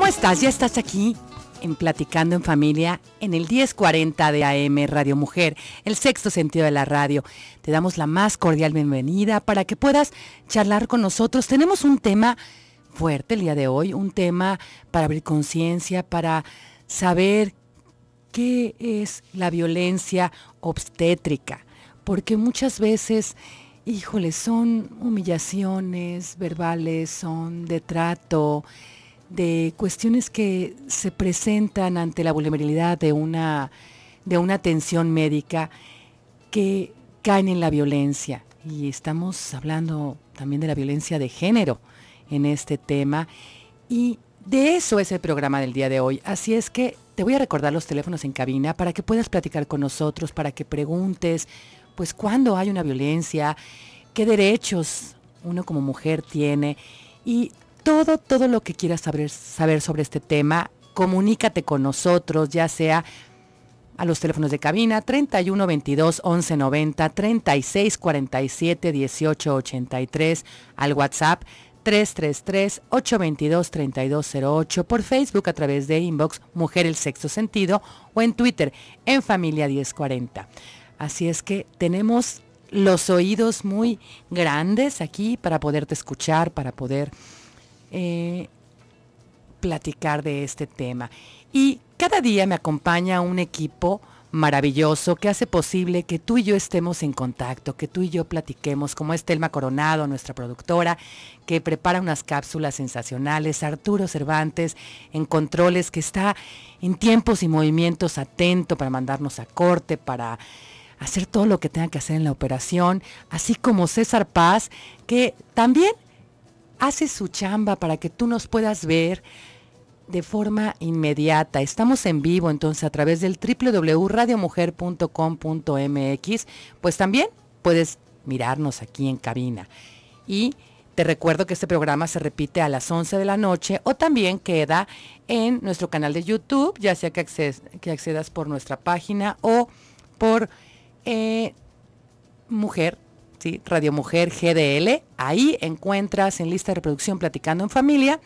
¿Cómo estás? ¿Ya estás aquí? En Platicando en Familia, en el 1040 de AM Radio Mujer, el sexto sentido de la radio. Te damos la más cordial bienvenida para que puedas charlar con nosotros. Tenemos un tema fuerte el día de hoy, un tema para abrir conciencia, para saber qué es la violencia obstétrica. Porque muchas veces, híjole, son humillaciones verbales, son de trato, de cuestiones que se presentan ante la vulnerabilidad de una, de una atención médica que caen en la violencia. Y estamos hablando también de la violencia de género en este tema. Y de eso es el programa del día de hoy. Así es que te voy a recordar los teléfonos en cabina para que puedas platicar con nosotros, para que preguntes, pues, cuándo hay una violencia, qué derechos uno como mujer tiene. Y todo, todo lo que quieras saber, saber sobre este tema, comunícate con nosotros, ya sea a los teléfonos de cabina 31 22 11 90 36 47 18 83 al WhatsApp 333 822 3208 por Facebook a través de inbox Mujer el Sexto Sentido o en Twitter en Familia 1040. Así es que tenemos los oídos muy grandes aquí para poderte escuchar, para poder eh, platicar de este tema. Y cada día me acompaña un equipo maravilloso que hace posible que tú y yo estemos en contacto, que tú y yo platiquemos, como es Telma Coronado, nuestra productora, que prepara unas cápsulas sensacionales, Arturo Cervantes en controles, que está en tiempos y movimientos atento para mandarnos a corte, para hacer todo lo que tenga que hacer en la operación, así como César Paz, que también hace su chamba para que tú nos puedas ver de forma inmediata. Estamos en vivo entonces a través del www.radiomujer.com.mx, pues también puedes mirarnos aquí en cabina. Y te recuerdo que este programa se repite a las 11 de la noche o también queda en nuestro canal de YouTube, ya sea que, accedas, por nuestra página o por eh, Mujer Radio Mujer GDL. Ahí encuentras en lista de reproducción Platicando en Familia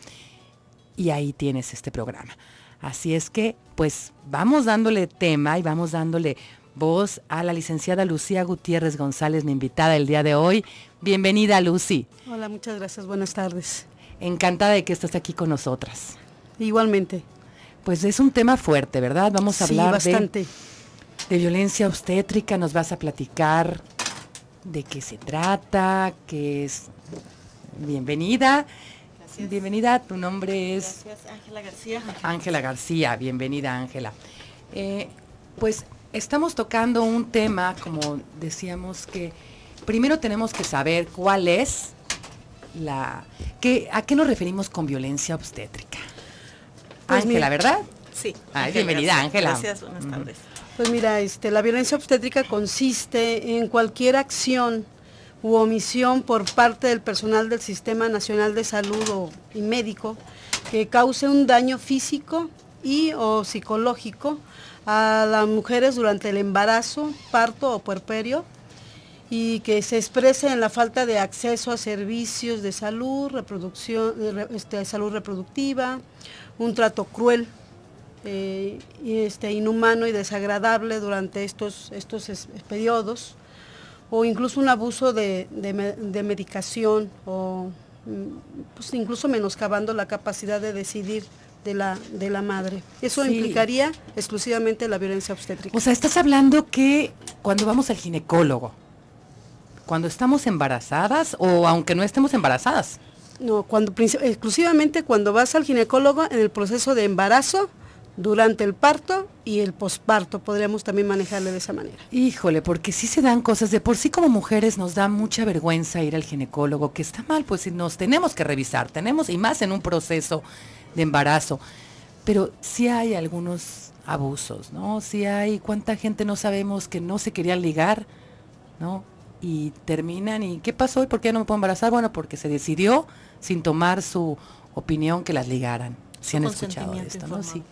y ahí tienes este programa. Así es que, pues vamos dándole tema y vamos dándole voz a la licenciada Lucía Gutiérrez González, mi invitada el día de hoy. Bienvenida, Lucy. Hola, muchas gracias, buenas tardes. Encantada de que estés aquí con nosotras. Igualmente. Pues es un tema fuerte, ¿verdad? Vamos a hablar bastante. de violencia obstétrica, nos vas a platicar de qué se trata, qué es. Bienvenida. Bienvenida, tu nombre es... Ángela García. Ángela García, bienvenida Ángela. Eh, pues estamos tocando un tema, como decíamos, que primero tenemos que saber cuál es la... Que, ¿A qué nos referimos con violencia obstétrica? Pues Ángela, ¿verdad? Sí. Ah, bienvenida, Ángela. Gracias, tardes. Pues mira, este, la violencia obstétrica consiste en cualquier acción u omisión por parte del personal del Sistema Nacional de Salud y médico que cause un daño físico y o psicológico a las mujeres durante el embarazo, parto o puerperio y que se exprese en la falta de acceso a servicios de salud, reproducción, este, salud reproductiva, un trato cruel eh, este, inhumano y desagradable durante estos, estos periodos, o incluso un abuso de, medicación, o mm, pues, incluso menoscabando la capacidad de decidir de la, de la madre. Eso implicaría exclusivamente la violencia obstétrica. O sea, estás hablando que cuando vamos al ginecólogo, cuando estamos embarazadas o aunque no estemos embarazadas. No, cuando exclusivamente cuando vas al ginecólogo en el proceso de embarazo, durante el parto y el posparto. Podríamos también manejarle de esa manera. Híjole, porque sí se dan cosas. De por sí como mujeres nos da mucha vergüenza ir al ginecólogo, que está mal, pues nos tenemos que revisar, tenemos, y más en un proceso de embarazo. Pero sí hay algunos abusos, ¿no? Sí hay cuánta gente no sabemos que no se querían ligar, ¿no? Y terminan y ¿qué pasó? ¿Y por qué no me puedo embarazar? Bueno, porque se decidió sin tomar su opinión que las ligaran. Si han escuchado esto, ¿no? Sí.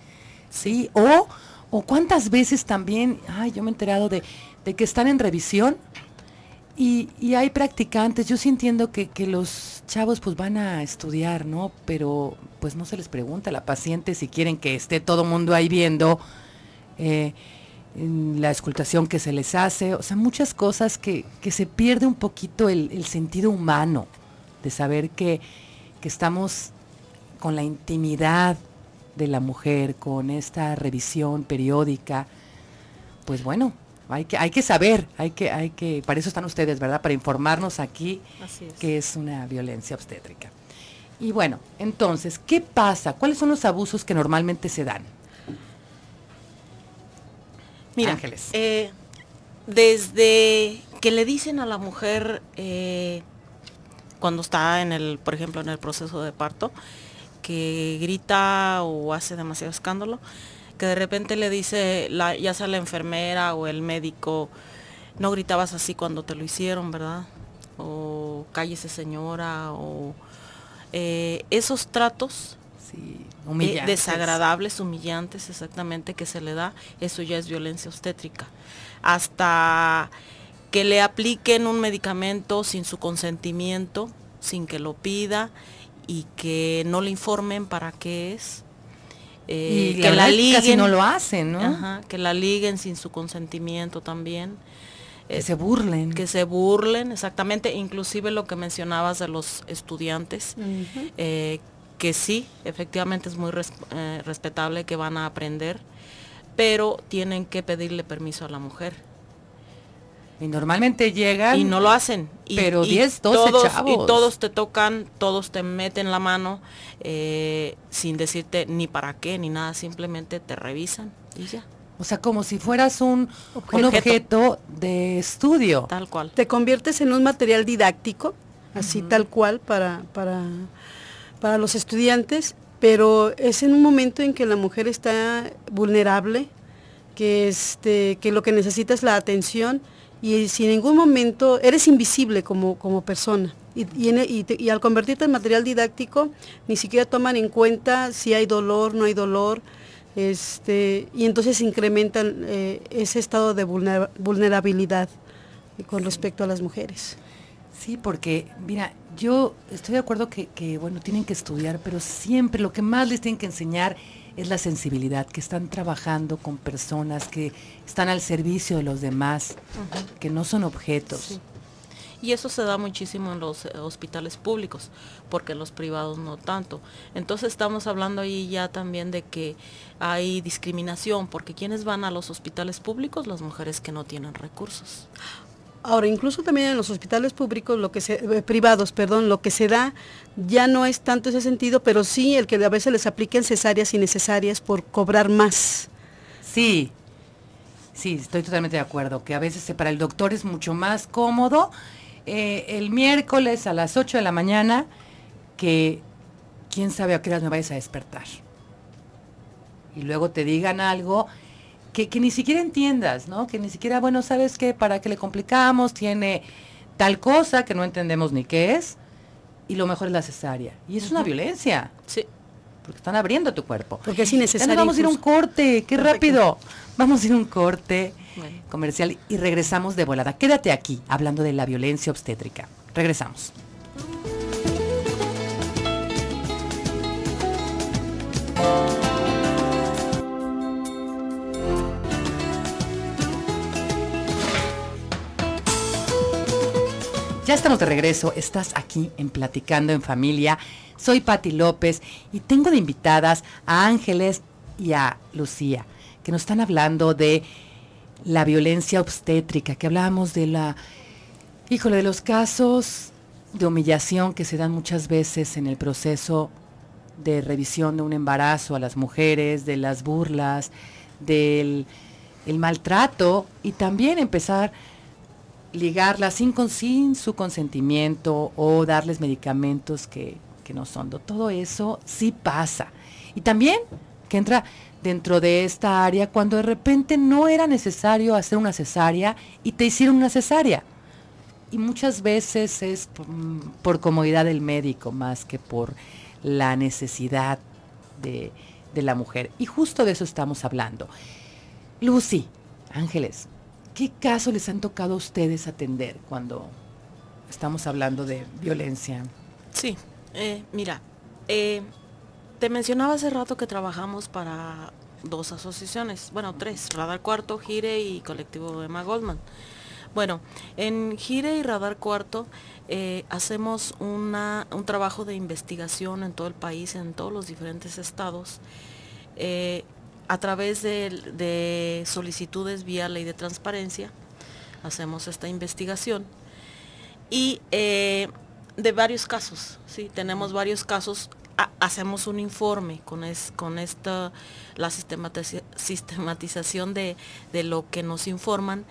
¿sí? O, o cuántas veces también, ay, yo me he enterado de, que están en revisión y, hay practicantes. Yo sí entiendo que, los chavos pues van a estudiar, ¿no? Pero pues no se les pregunta a la paciente si quieren que esté todo mundo ahí viendo eh, la escultación que se les hace. O sea, muchas cosas que, se pierde un poquito el, sentido humano de saber que, que estamos con la intimidad de la mujer, con esta revisión periódica, pues bueno, hay que, hay que saber, hay que, hay que, para eso están ustedes, ¿verdad? Para informarnos aquí que es una violencia obstétrica. Y bueno, entonces, ¿qué pasa? ¿Cuáles son los abusos que normalmente se dan? Mira, Ángeles. Eh, desde que le dicen a la mujer eh, cuando está en el, por ejemplo, en el proceso de parto, que grita o hace demasiado escándalo, que de repente le dice, ya sea la enfermera o el médico, no gritabas así cuando te lo hicieron, ¿verdad? O cállese señora, o eh, esos tratos eh, desagradables, humillantes exactamente que se le da, eso ya es violencia obstétrica. Hasta que le apliquen un medicamento sin su consentimiento, sin que lo pida, y que no le informen para qué es. Eh, que la, liguen, no lo hacen, que la liguen sin su consentimiento también. Eh, se burlen. Que se burlen, exactamente. Inclusive lo que mencionabas de los estudiantes, eh, que sí, efectivamente es muy respetable que van a aprender, pero tienen que pedirle permiso a la mujer y normalmente llegan. Y no lo hacen. pero 10, 12 todos, chavos. Y todos te tocan, todos te meten la mano eh, sin decirte ni para qué, ni nada. Simplemente te revisan y ya. O sea, como si fueras un objeto. de estudio. Tal cual. Te conviertes en un material didáctico, así tal cual, para, para, los estudiantes, pero es en un momento en que la mujer está vulnerable, que, este, que lo que necesita es la atención y si en ningún momento eres invisible como, como persona. Y, e, y, al convertirte en material didáctico, ni siquiera toman en cuenta si hay dolor, no hay dolor, este, y entonces incrementan eh, ese estado de vulnerabilidad eh, con respecto a las mujeres. Sí, porque, mira, yo estoy de acuerdo que, que, bueno, tienen que estudiar, pero siempre lo que más les tienen que enseñar es la sensibilidad, que están trabajando con personas que están al servicio de los demás, que no son objetos. Y eso se da muchísimo en los eh, hospitales públicos, porque los privados no tanto. Entonces estamos hablando ahí ya también de que hay discriminación, porque quienes van a los hospitales públicos? Las mujeres que no tienen recursos. Ahora, incluso también en los hospitales públicos, lo que se, eh, privados, perdón, lo que se da ya no es tanto ese sentido, pero sí el que a veces les apliquen cesáreas innecesarias por cobrar más. Sí, sí, estoy totalmente de acuerdo, que a veces para el doctor es mucho más cómodo eh, el miércoles a las 8 de la mañana que quién sabe a qué horas me vayas a despertar. Y luego te digan algo que, ni siquiera entiendas, ¿no? Que ni siquiera, bueno, ¿sabes qué? ¿Para qué le complicamos? Tiene tal cosa que no entendemos ni qué es. Y lo mejor es la cesárea. Y es una violencia. Sí. Porque están abriendo tu cuerpo. Porque es innecesario. vamos a ir a un corte, qué rápido. Vamos a ir a un corte comercial y regresamos de volada. Quédate aquí hablando de la violencia obstétrica. Regresamos. Ya estamos de regreso, estás aquí en Platicando en Familia. Soy Patti López y tengo de invitadas a Ángeles y a Lucía, que nos están hablando de la violencia obstétrica, que hablábamos de la, híjole, de los casos de humillación que se dan muchas veces en el proceso de revisión de un embarazo a las mujeres, de las burlas, del maltrato y también empezar Ligarla sin, su consentimiento o darles medicamentos que, no son. Todo eso sí pasa. Y también que entra dentro de esta área cuando de repente no era necesario hacer una cesárea y te hicieron una cesárea. Y muchas veces es por, mm, comodidad del médico más que por la necesidad de, de la mujer. Y justo de eso estamos hablando. Lucy, Ángeles, ¿Qué caso les han tocado a ustedes atender cuando estamos hablando de violencia? Sí, eh, mira, eh, te mencionaba hace rato que trabajamos para dos asociaciones, bueno, tres, Radar Cuarto, Gire y Colectivo Emma Goldman. Bueno, en Gire y Radar Cuarto eh, hacemos un trabajo de investigación en todo el país, en todos los diferentes estados a través de, solicitudes vía ley de transparencia, hacemos esta investigación y eh, de varios casos, ¿sí? tenemos varios casos, hacemos un informe con, con esta, la sistematización de, lo que nos informan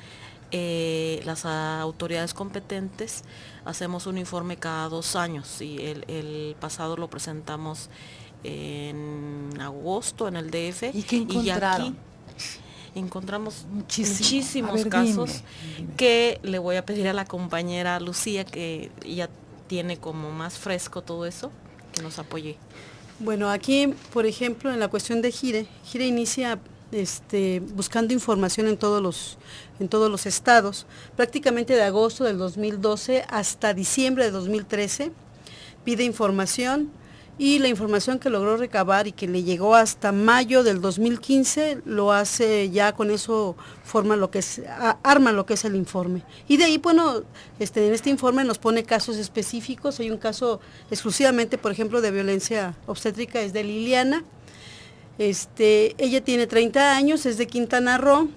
eh, las autoridades competentes, hacemos un informe cada dos años y el, el pasado lo presentamos en agosto en el DF. ¿Y qué encontramos muchísimos casos que le voy a pedir a la compañera Lucía, que ya tiene como más fresco todo eso, que nos apoye. Bueno, aquí, por ejemplo, en la cuestión de Gire, Gire inicia este, buscando información en todos, los, en todos los estados, prácticamente de agosto del 2012 hasta diciembre de 2013, pide información, y la información que logró recabar y que le llegó hasta mayo del 2015 lo hace ya con eso forma lo que es arma lo que es el informe y de ahí bueno este en este informe nos pone casos específicos hay un caso exclusivamente por ejemplo de violencia obstétrica es de Liliana este ella tiene 30 años es de Quintana Roo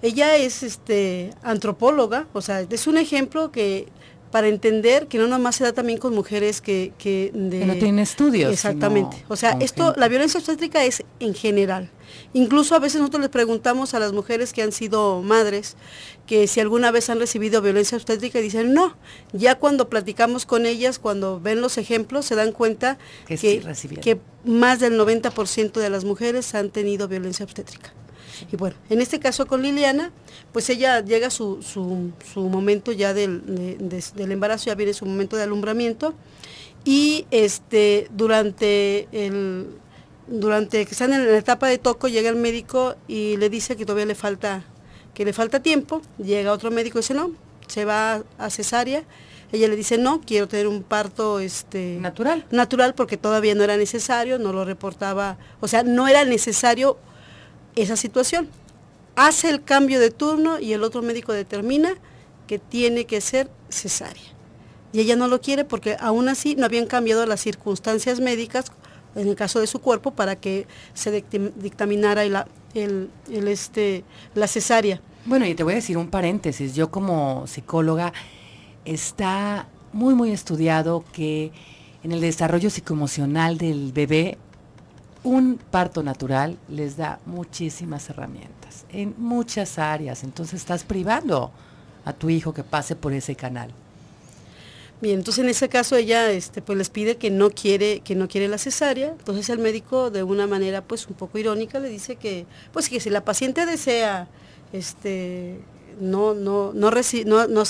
ella es este antropóloga o sea es un ejemplo que para entender que no nomás se da también con mujeres que... Que, no tienen estudios. Exactamente. O sea, esto, la violencia obstétrica es en general. Incluso a veces nosotros les preguntamos a las mujeres que han sido madres que si alguna vez han recibido violencia obstétrica y dicen no. Ya cuando platicamos con ellas, cuando ven los ejemplos, se dan cuenta que, que más del 90% de las mujeres han tenido violencia obstétrica. Y bueno, en este caso con Liliana, pues ella llega su, su, momento ya del, embarazo, ya viene su momento de alumbramiento. Y este, durante el durante que están en la etapa de toco, llega el médico y le dice que todavía le falta, que le falta tiempo. Llega otro médico y dice no, se va a cesárea. Ella le dice, no, quiero tener un parto este, natural. Natural porque todavía no era necesario, no lo reportaba, o sea, no era necesario esa situación. Hace el cambio de turno y el otro médico determina que tiene que ser cesárea. Y ella no lo quiere porque aún así no habían cambiado las circunstancias médicas en el caso de su cuerpo para que se dictaminara este, la cesárea. Bueno, y te voy a decir un paréntesis. Yo como psicóloga está muy, muy estudiado que en el desarrollo psicoemocional del bebé un parto natural les da muchísimas herramientas en muchas áreas. Entonces estás privando a tu hijo que pase por ese canal. Bien, entonces en ese caso ella este, pues les pide que no quiere, que no la cesárea. Entonces el médico de una manera pues un poco irónica le dice que, pues que si la paciente desea este, no, no, la, no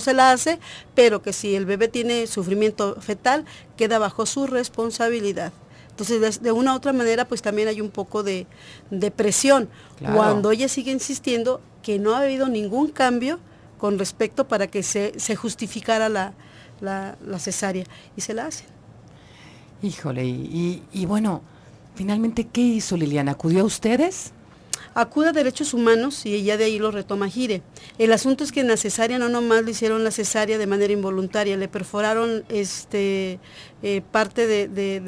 se la hace, pero que si el bebé tiene sufrimiento fetal, queda bajo su responsabilidad. Entonces, de, una u otra manera, pues también hay un poco de, depresión presión. Cuando ella sigue insistiendo que no ha habido ningún cambio con respecto para que se, justificara la, cesárea. Y se la hacen. Híjole, y bueno, finalmente, ¿qué hizo Liliana? ¿Acudió a ustedes? Acuda a derechos humanos y ella de ahí lo retoma Gire. El asunto es que en la cesárea no nomás le hicieron la cesárea de manera involuntaria, le perforaron este, eh, parte de,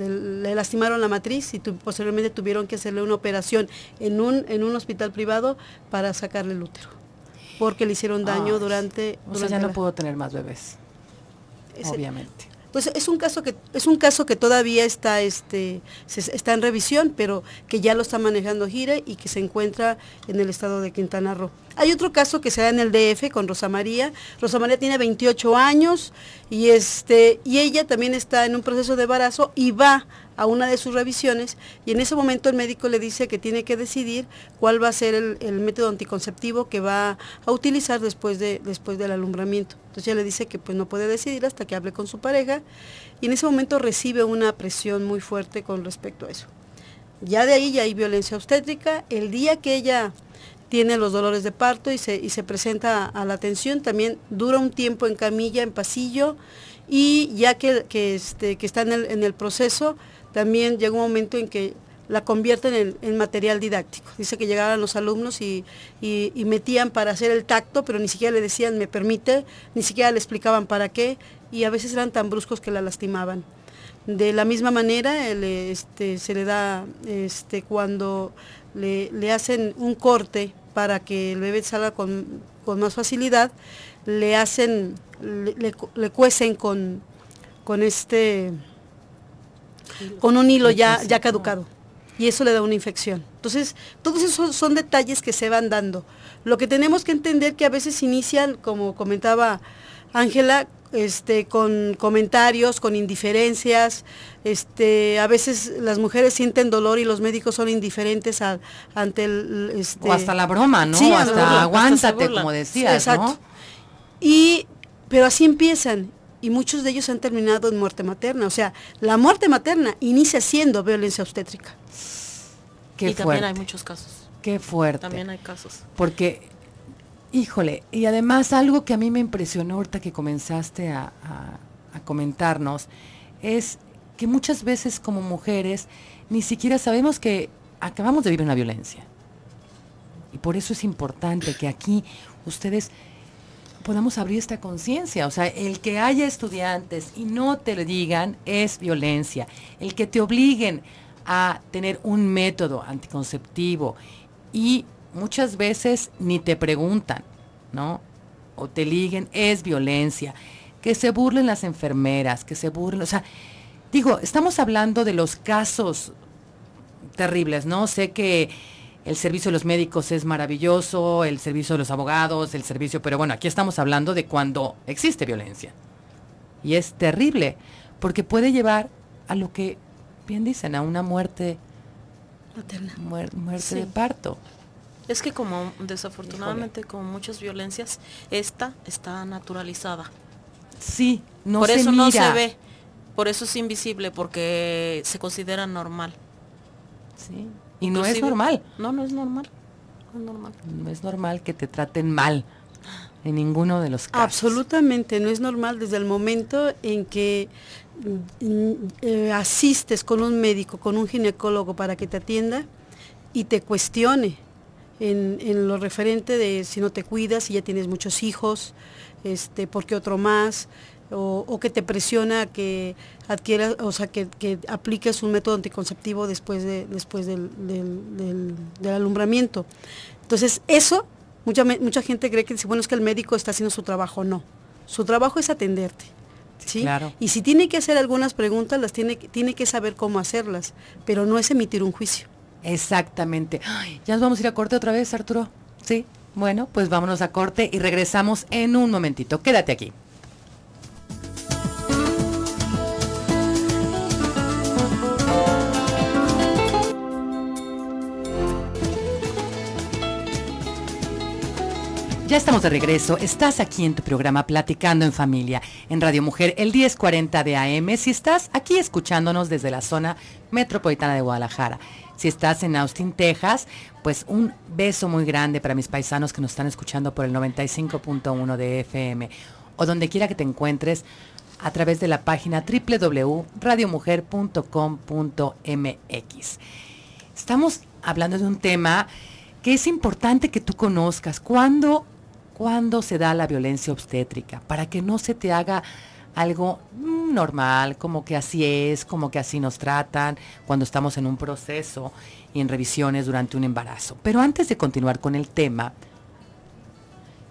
le lastimaron la matriz y posteriormente tuvieron que hacerle una operación en un, en un hospital privado para sacarle el útero, porque le hicieron daño durante, ya no pudo tener más bebés, obviamente pues es un caso que, es un caso que todavía está, este, está en revisión, pero que ya lo está manejando Gire y que se encuentra en el estado de Quintana Roo. Hay otro caso que se da en el DF con Rosa María. Rosa María tiene 28 años y, este, y ella también está en un proceso de embarazo y va a una de sus revisiones y en ese momento el médico le dice que tiene que decidir cuál va a ser el, método anticonceptivo que va a utilizar después, de, después del alumbramiento. Entonces ella le dice que pues no puede decidir hasta que hable con su pareja y en ese momento recibe una presión muy fuerte con respecto a eso. Ya de ahí ya hay violencia obstétrica. El día que ella tiene los dolores de parto y se, presenta a, la atención, también dura un tiempo en camilla, en pasillo, y ya que, que, este, está en el, en el proceso, también llega un momento en que la convierten en, material didáctico. Dice que llegaban los alumnos y, metían para hacer el tacto, pero ni siquiera le decían me permite, ni siquiera le explicaban para qué, y a veces eran tan bruscos que la lastimaban. De la misma manera, este, se le da este, cuando le, hacen un corte para que el bebé salga con, más facilidad, le hacen, le, cuecen con, con este con un hilo ya, ya caducado y eso le da una infección. Entonces, todos esos son detalles que se van dando. Lo que tenemos que entender que a veces inician, como comentaba Ángela, este, con comentarios, con indiferencias, este, a veces las mujeres sienten dolor y los médicos son indiferentes ante el... Este o hasta la broma, ¿no? hasta, aguántate, como decías, Exacto. Y, pero así empiezan y muchos de ellos han terminado en muerte materna. O sea, la muerte materna inicia siendo violencia obstétrica. Qué y también hay muchos casos. Qué fuerte. También hay casos. Porque, híjole, y además algo que a mí me impresionó ahorita que comenzaste a comentarnos, es que muchas veces como mujeres ni siquiera sabemos que acabamos de vivir una violencia. Y por eso es importante que aquí ustedes podamos abrir esta conciencia. O sea, el que haya estudiantes y no te lo digan es violencia. El que te obliguen a tener un método anticonceptivo y muchas veces ni te preguntan, ¿no? O te liguen es violencia. Que se burlen las enfermeras, que se burlen, o sea, digo, estamos hablando de los casos terribles, ¿no? Sé que el servicio de los médicos es maravilloso, el servicio de los abogados, el servicio, pero bueno, aquí estamos hablando de cuando existe violencia. Y es terrible, porque puede llevar a lo que bien dicen, a una muerte materna. muerte de parto. Es que como desafortunadamente como muchas violencias, esta está naturalizada. Sí, no Por eso no se ve. Por eso es invisible porque se considera normal. Sí. Y no es normal. No, no es normal. No es normal. que te traten mal en ninguno de los casos. Absolutamente, no es normal desde el momento en que mm, eh, asistes con un médico, con un ginecólogo para que te atienda y te cuestione en, lo referente de si no te cuidas, si ya tienes muchos hijos, este, ¿por qué otro más? o, que te presiona a que adquieras, o sea, que, apliques un método anticonceptivo después, de, después del, alumbramiento. Entonces, eso, mucha, mucha gente cree que dice, bueno, es que el médico está haciendo su trabajo. No, su trabajo es atenderte. ¿Sí? Claro. Y si tiene que hacer algunas preguntas, las tiene, tiene que saber cómo hacerlas, pero no es emitir un juicio. Exactamente. ya nos vamos a ir a corte otra vez, Arturo. Sí. Bueno, pues vámonos a corte y regresamos en un momentito. Quédate aquí. Ya estamos de regreso. Estás aquí en tu programa Platicando en Familia, en Radio Mujer, el 1040 de AM. Si estás aquí escuchándonos desde la zona metropolitana de Guadalajara. Si estás en Austin, Texas, pues un beso muy grande para mis paisanos que nos están escuchando por el 95.1 de FM o donde quiera que te encuentres a través de la página www.radiomujer.com.mx. Estamos hablando de un tema que es importante que tú conozcas. ¿Cuándo cuándo se da la violencia obstétrica, para que no se te haga algo mm, normal, como que así es, como que así nos tratan cuando estamos en un proceso y en revisiones durante un embarazo. Pero antes de continuar con el tema,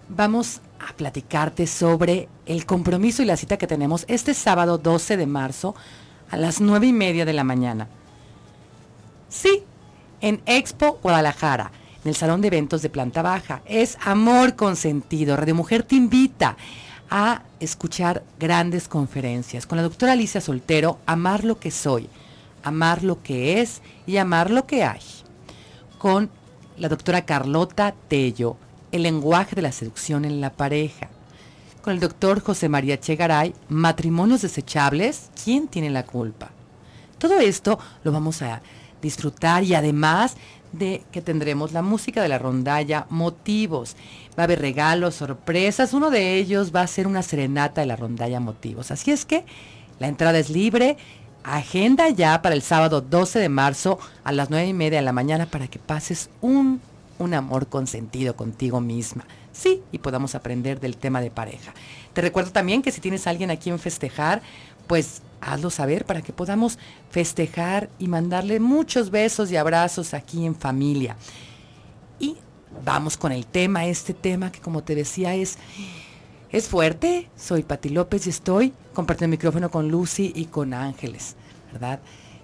vamos a platicarte sobre el compromiso y la cita que tenemos este sábado 12 de marzo a las 9 y media de la mañana. Sí, en Expo Guadalajara en el Salón de Eventos de Planta Baja. Es amor con sentido... Radio Mujer te invita a escuchar grandes conferencias con la doctora Alicia Soltero, Amar lo que soy, Amar lo que es y Amar lo que hay. Con la doctora Carlota Tello, El lenguaje de la seducción en la pareja. Con el doctor José María Chegaray, Matrimonios desechables, ¿quién tiene la culpa? Todo esto lo vamos a disfrutar y además de que tendremos la música de la rondalla, motivos, va a haber regalos, sorpresas, uno de ellos va a ser una serenata de la rondalla motivos. Así es que la entrada es libre, agenda ya para el sábado 12 de marzo a las 9 y media de la mañana para que pases un, un amor consentido contigo misma. Sí, y podamos aprender del tema de pareja. Te recuerdo también que si tienes a alguien a quien festejar, pues hazlo saber para que podamos festejar y mandarle muchos besos y abrazos aquí en familia. Y vamos con el tema, este tema que como te decía es... Es fuerte, soy Pati López y estoy compartiendo el micrófono con Lucy y con Ángeles, ¿verdad?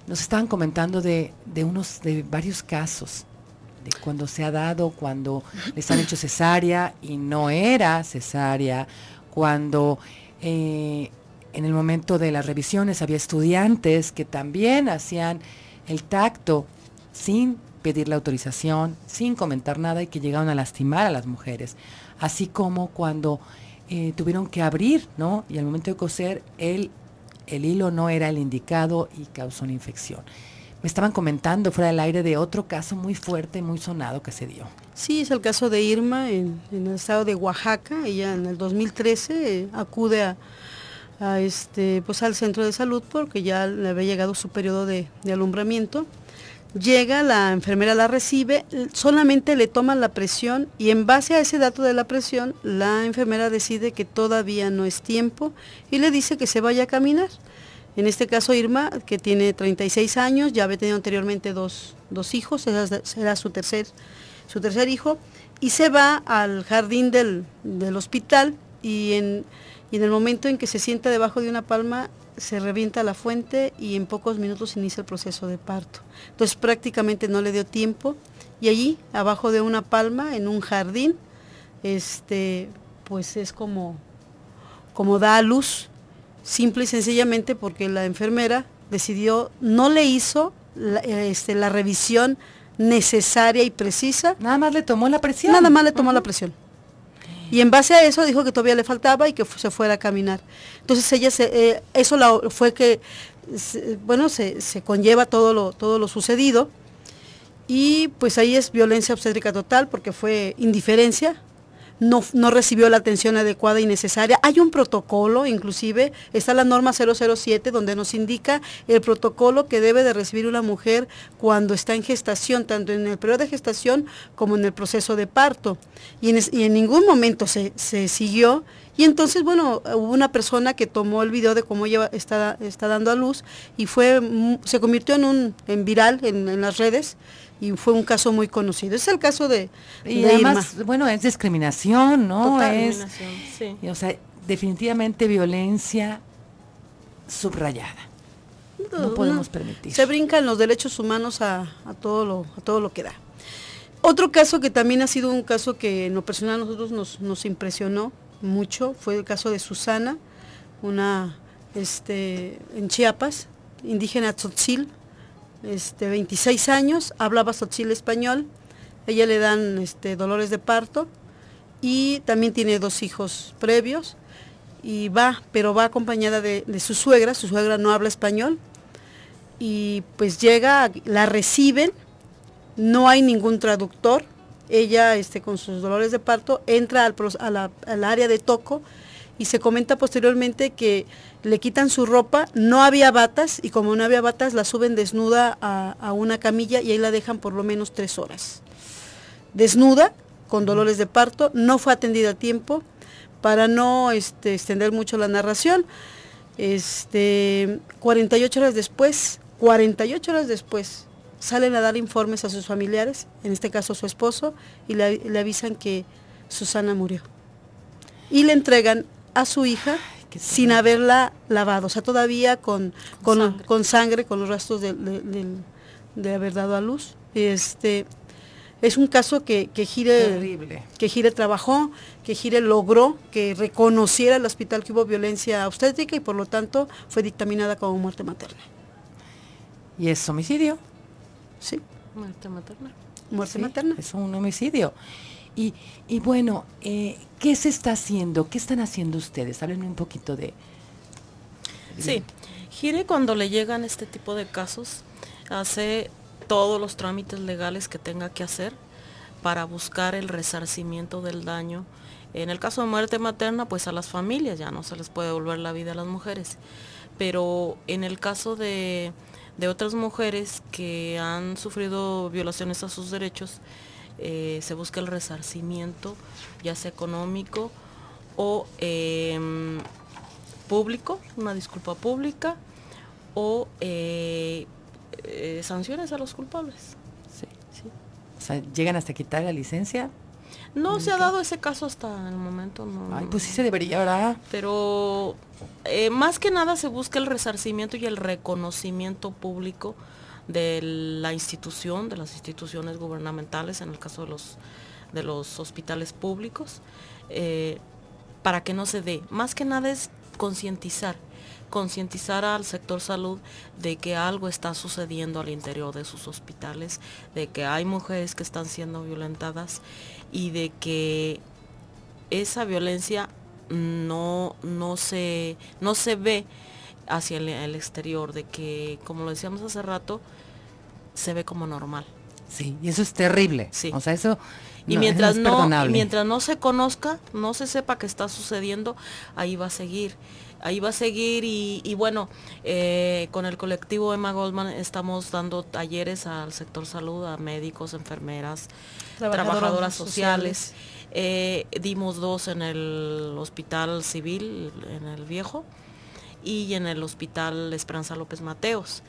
Nos estaban comentando de, unos, de varios casos, de cuando se ha dado, cuando les han hecho cesárea y no era cesárea, cuando eh, en el momento de las revisiones había estudiantes que también hacían el tacto sin pedir la autorización, sin comentar nada y que llegaron a lastimar a las mujeres. Así como cuando eh, tuvieron que abrir, ¿no? Y al momento de coser, el, el hilo no era el indicado y causó una infección. Me estaban comentando fuera del aire de otro caso muy fuerte, muy sonado que se dio. Sí, es el caso de Irma en, el estado de Oaxaca. Ella en el 2013 eh, acude a este, pues al centro de salud porque ya le había llegado su periodo de, alumbramiento. Llega, la enfermera la recibe, solamente le toma la presión y en base a ese dato de la presión, la enfermera decide que todavía no es tiempo y le dice que se vaya a caminar. En este caso Irma, que tiene 36 años, ya había tenido anteriormente dos, hijos, será su tercer, su tercer hijo, y se va al jardín del, del hospital y en, y en el momento en que se sienta debajo de una palma se revienta la fuente y en pocos minutos inicia el proceso de parto. Entonces prácticamente no le dio tiempo y allí abajo de una palma en un jardín este pues es como como da a luz simple y sencillamente porque la enfermera decidió no le hizo la, este, revisión necesaria y precisa. Nada más le tomó la presión. Nada más le tomó la presión. Y en base a eso dijo que todavía le faltaba y que se fuera a caminar. Entonces ella eh, eso fue que, bueno, se, conlleva todo todo lo sucedido. Y pues ahí es violencia obstétrica total porque fue indiferencia, no, recibió la atención adecuada y necesaria. Hay un protocolo, inclusive, está la norma 007 donde nos indica el protocolo que debe de recibir una mujer cuando está en gestación, tanto en el periodo de gestación como en el proceso de parto. Y en, ningún momento se, se siguió y entonces, bueno, hubo una persona que tomó el video de cómo ella está, dando a luz y fue, mm, se convirtió en un viral en, las redes y fue un caso muy conocido. Es el caso de, y además, bueno, es discriminación, ¿no? Total, es, discriminación, sí. O sea, definitivamente violencia subrayada. No, podemos permitir. Se brincan los derechos humanos a, todo lo, a todo lo que da. Otro caso que también ha sido un caso que en lo personal a nosotros nos, nos impresionó mucho fue el caso de Susana, una este, en Chiapas, indígena tzotzil, este, 26 años, hablaba tzotzil español, ella le dan este, dolores de parto y también tiene dos hijos previos y va, pero va acompañada de, de su suegra, su suegra no habla español y pues llega, la reciben, no hay ningún traductor, ella este, con sus dolores de parto entra al, área de toco y se comenta posteriormente que le quitan su ropa, no había batas y como no había batas la suben desnuda a, una camilla y ahí la dejan por lo menos tres horas. Desnuda, con dolores de parto, no fue atendida a tiempo, para no este, extender mucho la narración. Este, 48 horas después, 48 horas después salen a dar informes a sus familiares, en este caso a su esposo, y le, avisan que Susana murió. Y le entregan a su hija sin haberla lavado, o sea, todavía con, sangre. con los restos de, haber dado a luz. Este, es un caso que, Gire, que Gire trabajó, que Gire logró que reconociera el hospital que hubo violencia obstétrica y por lo tanto fue dictaminada como muerte materna. ¿Y es homicidio? Sí. Muerte materna. Muerte materna. Es un homicidio. Y, bueno, eh, ¿qué se está haciendo? ¿Qué están haciendo ustedes? Háblenme un poquito de... Sí, Gire cuando le llegan este tipo de casos, hace todos los trámites legales que tenga que hacer para buscar el resarcimiento del daño. En el caso de muerte materna, pues a las familias ya no se les puede devolver la vida a las mujeres. Pero en el caso de de otras mujeres que han sufrido violaciones a sus derechos, eh, se busca el resarcimiento, ya sea económico o em, público, una disculpa pública, o eh, eh, sanciones a los culpables. Sí. Sí. O sea, llegan hasta quitar la licencia no se ha dado ese caso hasta el momento, no. pues sí se debería, ¿verdad? Pero eh, más que nada se busca el resarcimiento y el reconocimiento público de la institución, de las instituciones gubernamentales, en el caso de los, de los hospitales públicos, eh, para que no se dé. Más que nada es concientizar, concientizar al sector salud de que algo está sucediendo al interior de sus hospitales, de que hay mujeres que están siendo violentadas y de que esa violencia no, no, se, no se ve hacia el, exterior, de que, como lo decíamos hace rato, se ve como normal. Sí, y eso es terrible. Sí. O sea, eso y mientras, no, mientras no se conozca, no se sepa qué está sucediendo, ahí va a seguir. Ahí va a seguir y, bueno, eh, con el colectivo Emma Goldman estamos dando talleres al sector salud, a médicos, enfermeras, trabajadoras, sociales. Eh, dimos dos en el hospital civil, en el viejo, y en el hospital Esperanza López Mateos.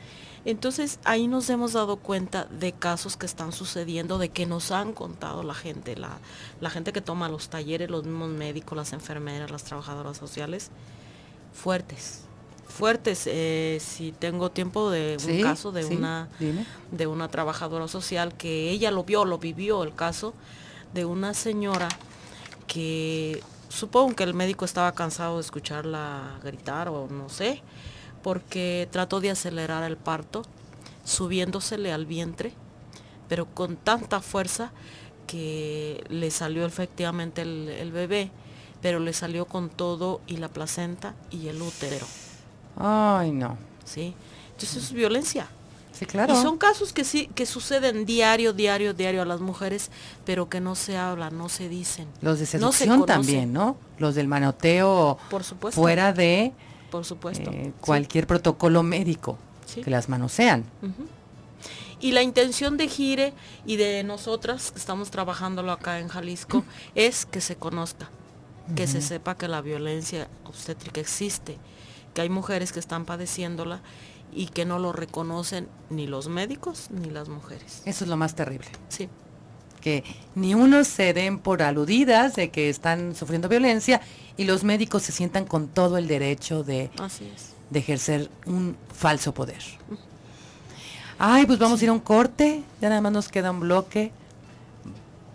Entonces ahí nos hemos dado cuenta de casos que están sucediendo, de que nos han contado la gente, la, gente que toma los talleres, los mismos médicos, las enfermeras, las trabajadoras sociales, fuertes fuertes. Eh, si tengo tiempo de un caso de una de una trabajadora social que ella lo vio, lo vivió el caso de una señora que supongo que el médico estaba cansado de escucharla gritar o no sé porque trató de acelerar el parto, subiéndosele al vientre, pero con tanta fuerza que le salió efectivamente el, bebé, pero le salió con todo y la placenta y el útero. Ay, no. Sí, entonces es violencia. Sí, claro. Y son casos que sí, que suceden diario, diario, diario a las mujeres, pero que no se hablan, no se dicen. Los de seducción también, ¿no? Los del manoteo Por supuesto. fuera de por supuesto. Eh, cualquier protocolo médico que las manosean. sean. Y la intención de Gire y de nosotras, estamos trabajándolo acá en Jalisco, mm. es que se conozca, que se sepa que la violencia obstétrica existe, que hay mujeres que están padeciéndola y que no lo reconocen ni los médicos ni las mujeres. Eso es lo más terrible. Sí que ni uno se den por aludidas de que están sufriendo violencia y los médicos se sientan con todo el derecho de, ejercer un falso poder. Ay, pues vamos a ir a un corte, ya nada más nos queda un bloque.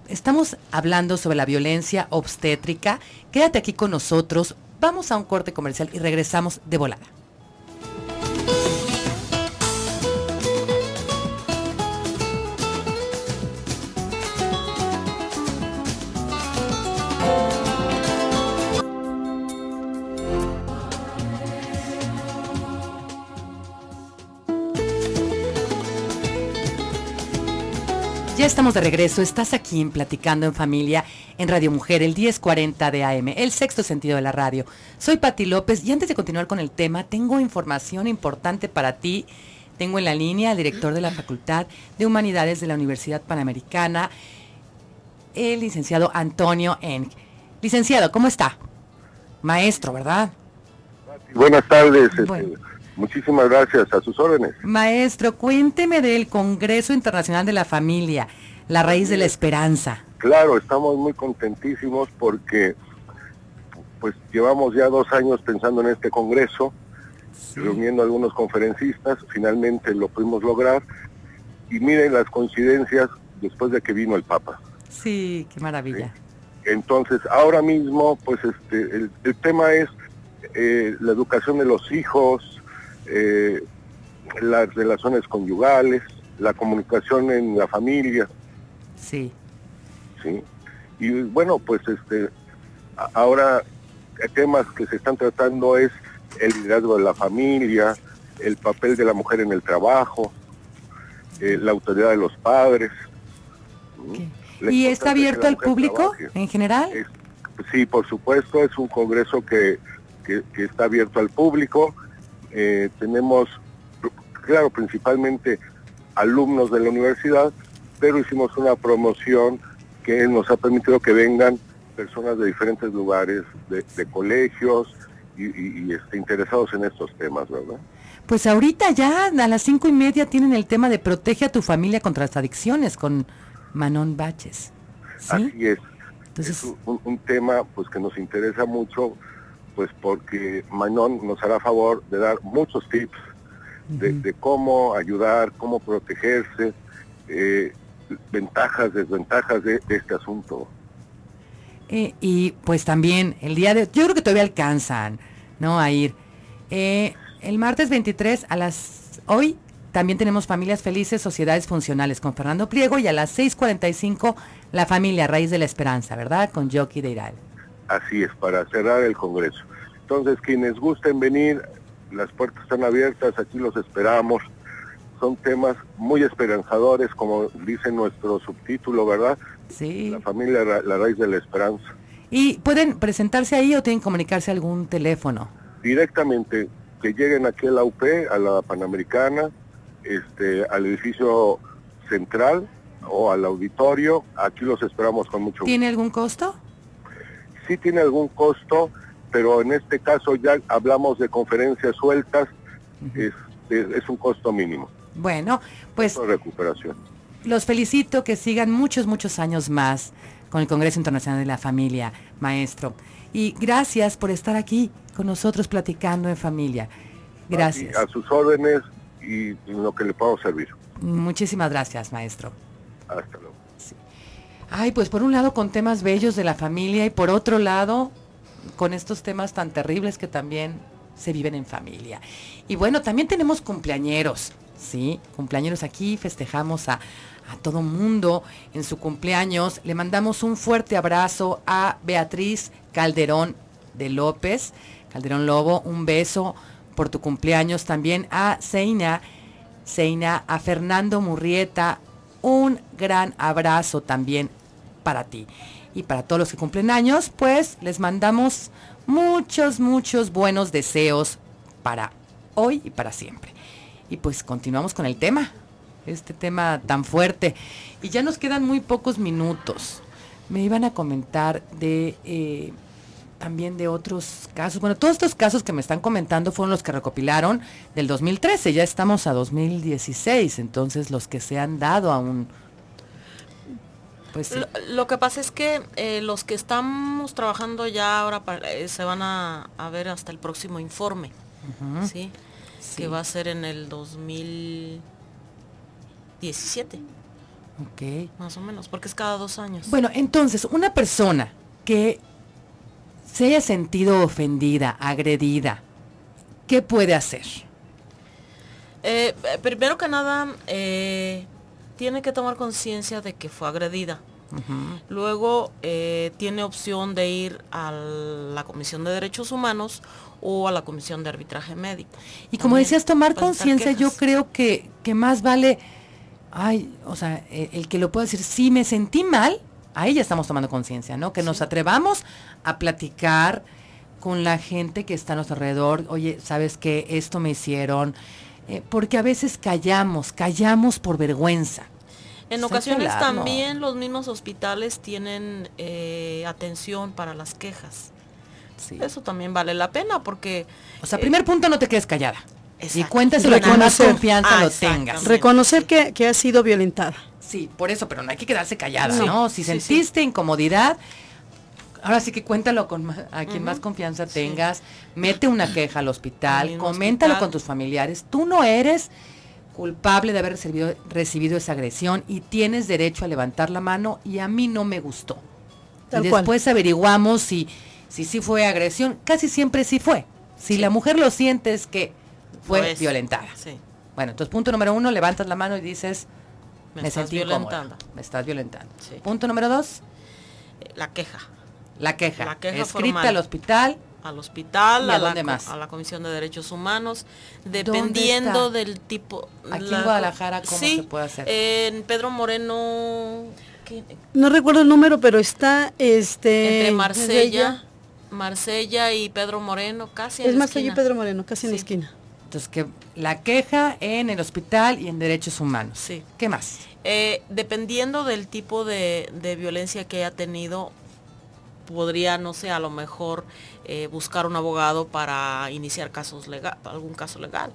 Estamos hablando sobre la violencia obstétrica. Quédate aquí con nosotros. Vamos a un corte comercial y regresamos de volada. estamos de regreso. Estás aquí en Platicando en Familia en Radio Mujer, el 1040 de AM, el sexto sentido de la radio. Soy Pati López y antes de continuar con el tema, tengo información importante para ti. Tengo en la línea al director de la Facultad de Humanidades de la Universidad Panamericana, el licenciado Antonio Eng. Licenciado, ¿cómo está? Maestro, ¿verdad? Buenas tardes. Este, Muchísimas gracias, a sus órdenes. Maestro, cuénteme del Congreso Internacional de la Familia, la raíz de la esperanza. Claro, estamos muy contentísimos porque pues llevamos ya dos años pensando en este Congreso, reuniendo algunos conferencistas, finalmente lo pudimos lograr y miren las coincidencias después de que vino el Papa. Sí, qué maravilla. Entonces, ahora mismo, pues este, el, tema es eh, la educación de los hijos, eh, las relaciones conyugales, la comunicación en la familia. Sí. Sí. Y bueno, pues este ahora temas que se están tratando es el liderazgo de la familia, el papel de la mujer en el trabajo, eh, la autoridad de los padres. ¿Mm? ¿Y está abierto al público en general? sí, por supuesto, es un congreso que, está abierto al público. Eh, tenemos, claro, principalmente alumnos de la universidad, pero hicimos una promoción que nos ha permitido que vengan personas de diferentes lugares, de, colegios y, y, este, interesados en estos temas, ¿verdad? Pues ahorita ya a las cinco y media tienen el tema de protege a tu familia contra las adicciones con Manon Baches. ¿sí? Así es. Es un, un tema pues que nos interesa mucho pues porque Manon nos hará favor de dar muchos tips de, cómo ayudar, cómo protegerse, eh, ventajas, desventajas de, este asunto. Eh, y pues también el día de... Yo creo que todavía alcanzan, ¿no? A ir. Eh, el martes 23 a las... Hoy también tenemos Familias Felices, Sociedades Funcionales con Fernando Pliego y a las 6.45 La Familia, Raíz de la Esperanza, ¿verdad? Con Jockey de Así es, para cerrar el Congreso. Entonces, quienes gusten venir, las puertas están abiertas, aquí los esperamos. Son temas muy esperanzadores, como dice nuestro subtítulo, ¿verdad? Sí. La familia, la, raíz de la esperanza. ¿Y pueden presentarse ahí o tienen que comunicarse a algún teléfono? Directamente, que lleguen aquí a la UP, a la Panamericana, este, al edificio central o al auditorio. Aquí los esperamos con mucho gusto. ¿Tiene algún costo? Sí tiene algún costo pero en este caso ya hablamos de conferencias sueltas, es, un costo mínimo. Bueno, pues... recuperación. Los felicito que sigan muchos, muchos años más con el Congreso Internacional de la Familia, maestro. Y gracias por estar aquí con nosotros platicando en familia. Gracias. A, sus órdenes y lo que le puedo servir. Muchísimas gracias, maestro. Hasta luego. Ay, pues por un lado con temas bellos de la familia y por otro lado con estos temas tan terribles que también se viven en familia. Y bueno, también tenemos cumpleañeros, ¿sí? Cumpleañeros aquí, festejamos a, a todo mundo en su cumpleaños. Le mandamos un fuerte abrazo a Beatriz Calderón de López, Calderón Lobo, un beso por tu cumpleaños también a Seina, Seina, a Fernando Murrieta, un gran abrazo también para ti y para todos los que cumplen años, pues les mandamos muchos, muchos buenos deseos para hoy y para siempre. Y pues continuamos con el tema, este tema tan fuerte. Y ya nos quedan muy pocos minutos. Me iban a comentar de... Eh, también de otros casos. Bueno, todos estos casos que me están comentando fueron los que recopilaron del 2013, ya estamos a 2016, entonces los que se han dado a un, pues lo, que pasa es que eh, los que estamos trabajando ya ahora eh, se van a, ver hasta el próximo informe, ¿sí? Que va a ser en el 2017. Más o menos, porque es cada dos años. Bueno, entonces, una persona que se haya sentido ofendida, agredida, ¿qué puede hacer? Eh, primero que nada, tiene que tomar conciencia de que fue agredida. Luego eh, tiene opción de ir a la Comisión de Derechos Humanos o a la Comisión de Arbitraje Médico. Y como decías, tomar conciencia, yo creo que, más vale, ay, o sea, e, el, que lo pueda decir, si me sentí mal, ahí ya estamos tomando conciencia, ¿no? Que nos atrevamos a platicar con la gente que está a nuestro alrededor, oye, ¿sabes qué? Esto me hicieron eh, porque a veces callamos, callamos por vergüenza. En ocasiones también los mismos hospitales tienen eh, atención para las quejas. Eso también vale la pena porque... O sea, eh, primer punto, no te quedes callada. Y cuéntaselo con más confianza lo ah, tengas. Reconocer que, que has sido violentada. Sí, por eso, pero no hay que quedarse callada, ¿no? Si sentiste incomodidad, ahora sí que cuéntalo con a quien más confianza tengas, mete una queja al hospital, coméntalo con tus familiares. Tú no eres culpable de haber recibido, esa agresión y tienes derecho a levantar la mano y a mí no me gustó. y después averiguamos si si sí fue agresión, casi siempre sí fue. Si la mujer lo siente es que fue pues, violentada. Bueno, entonces punto número uno, levantas la mano y dices, me, sentí violentando. me estás violentando. Punto número dos. La queja. La queja. La queja Escrita al hospital. Al hospital, a, la, a la Comisión de Derechos Humanos, dependiendo del tipo. Aquí la, en Guadalajara, ¿cómo se puede hacer? En Pedro Moreno. No recuerdo el número, pero está este. Entre Marsella, Marsella y Pedro Moreno, casi en Es más Marsella y Pedro Moreno, casi en la esquina. Entonces, que la queja en el hospital y en derechos humanos. Sí. ¿Qué más? Eh, dependiendo del tipo de, de, violencia que ha tenido podría, no sé, a lo mejor eh, buscar un abogado para iniciar casos legal, algún caso legal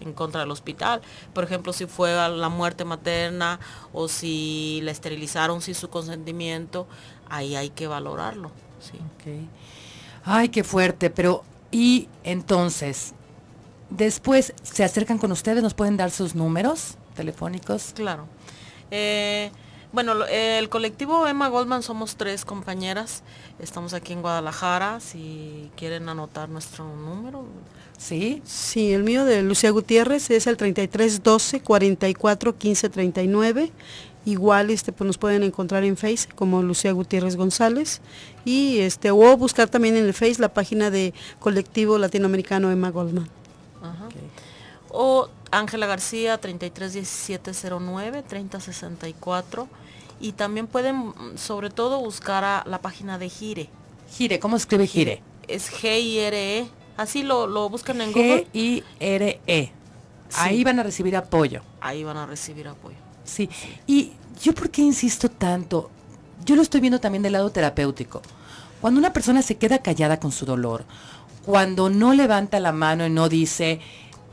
en contra del hospital. Por ejemplo, si fue la muerte materna o si la esterilizaron sin su consentimiento, ahí hay que valorarlo. Sí. Ay, qué fuerte, pero y entonces, después se acercan con ustedes, nos pueden dar sus números telefónicos. Claro. Eh, bueno, el colectivo Emma Goldman somos tres compañeras. Estamos aquí en Guadalajara. Si quieren anotar nuestro número. Sí. Sí, el mío de Lucía Gutiérrez es el 3312-441539. Igual este, pues nos pueden encontrar en Face como Lucía Gutiérrez González y este o buscar también en el Face la página de Colectivo Latinoamericano Emma Goldman. Ángela García 331709 3064 y también pueden sobre todo buscar a la página de Gire. Gire, ¿cómo escribe Gire? Es G I R E. Así lo, buscan en Google. G I R E. Ahí van a recibir apoyo. Ahí van a recibir apoyo. Sí. Y yo por qué insisto tanto? Yo lo estoy viendo también del lado terapéutico. Cuando una persona se queda callada con su dolor, cuando no levanta la mano y no dice,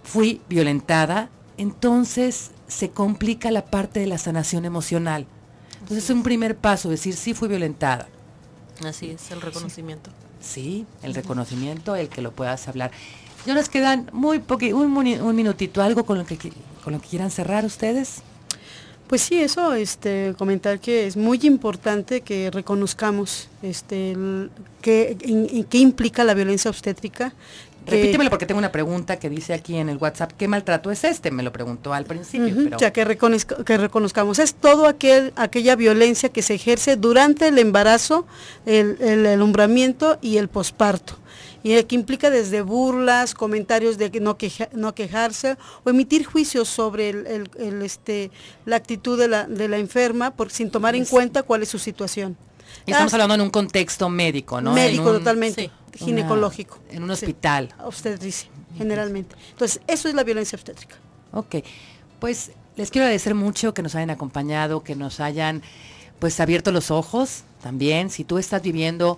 fui violentada, entonces se complica la parte de la sanación emocional. Entonces es un primer paso, decir sí fui violentada. Así es, el reconocimiento. Sí, el reconocimiento, el que lo puedas hablar. yo nos quedan muy poqu un, minutito, algo con lo que con lo que quieran cerrar ustedes. Pues sí, eso, este, comentar que es muy importante que reconozcamos este, qué implica la violencia obstétrica, Repítemelo porque tengo una pregunta que dice aquí en el WhatsApp, ¿qué maltrato es este? Me lo preguntó al principio. Ya que, que, reconozcamos, es todo aquel, aquella violencia que se ejerce durante el embarazo, el, alumbramiento y el posparto y que implica desde burlas, comentarios de no, no quejarse o emitir juicios sobre este, la actitud de la, de la enferma por, sin tomar en pues cuenta cuál es su situación estamos hablando en un contexto médico, ¿no? Médico, totalmente. ginecológico. en un hospital. Sí, generalmente. Entonces, eso es la violencia obstétrica. Ok. Pues les quiero agradecer mucho que nos hayan acompañado, que nos hayan pues abierto los ojos también. Si tú estás viviendo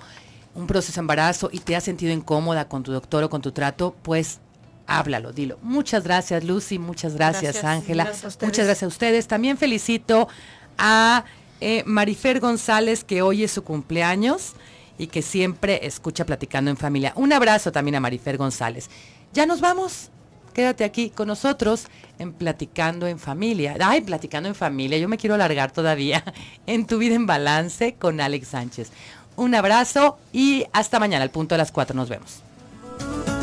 un proceso de embarazo y te has sentido incómoda con tu doctor o con tu trato, pues háblalo, dilo. Muchas gracias Lucy, muchas gracias Ángela, muchas gracias a ustedes. También felicito a eh, Marifer González, que hoy es su cumpleaños y que siempre escucha platicando en familia. Un abrazo también a Marifer González. Ya nos vamos. Quédate aquí con nosotros en Platicando en Familia. Ay, Platicando en Familia, yo me quiero alargar todavía en Tu Vida en Balance con Alex Sánchez. Un abrazo y hasta mañana, al punto de las 4 nos vemos.